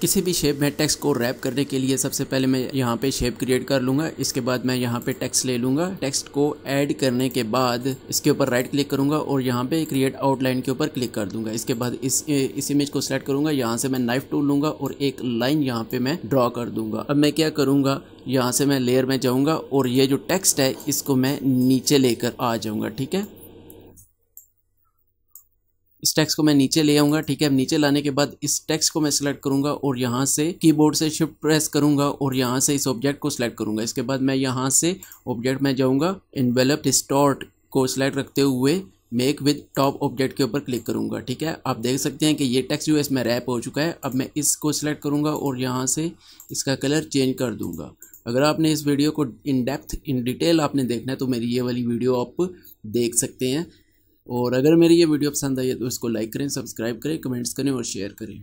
किसी भी शेप में टेक्स्ट को रैप करने के लिए सबसे पहले मैं यहाँ पे शेप क्रिएट कर लूँगा इसके बाद मैं यहाँ पे टेक्स्ट ले लूँगा टेक्स्ट को ऐड करने के बाद इसके ऊपर राइट क्लिक करूँगा और यहाँ पे क्रिएट आउटलाइन के ऊपर क्लिक कर दूंगा इसके बाद इस इस इमेज को सिलेक्ट करूंगा यहाँ से मैं नाइफ टूल लूँगा और एक लाइन यहाँ पे मैं ड्रॉ कर दूंगा अब मैं क्या करूँगा यहाँ से मैं लेयर में जाऊँगा और ये जो टेक्स्ट है इसको मैं नीचे लेकर आ जाऊँगा ठीक है इस टेक्स्ट को मैं नीचे ले आऊँगा ठीक है अब नीचे लाने के बाद इस टेक्स्ट को मैं सिलेक्ट करूँगा और यहाँ से कीबोर्ड से शिफ्ट प्रेस करूंगा और यहाँ से इस ऑब्जेक्ट को सिलेक्ट करूँगा इसके बाद मैं यहाँ से ऑब्जेक्ट में जाऊँगा इनवेलप डिस्टॉर्ट को सिलेक्ट रखते हुए मेक विद टॉप ऑब्जेक्ट के ऊपर क्लिक करूंगा ठीक है आप देख सकते हैं कि ये टेक्स जो है इसमें रैप हो चुका है अब मैं इसको सिलेक्ट करूंगा और यहाँ से इसका कलर चेंज कर दूंगा अगर आपने इस वीडियो को इन डेप्थ इन डिटेल आपने देखना है तो मेरी ये वाली वीडियो आप देख सकते हैं और अगर मेरी ये वीडियो पसंद आई है तो इसको लाइक करें सब्सक्राइब करें कमेंट्स करें और शेयर करें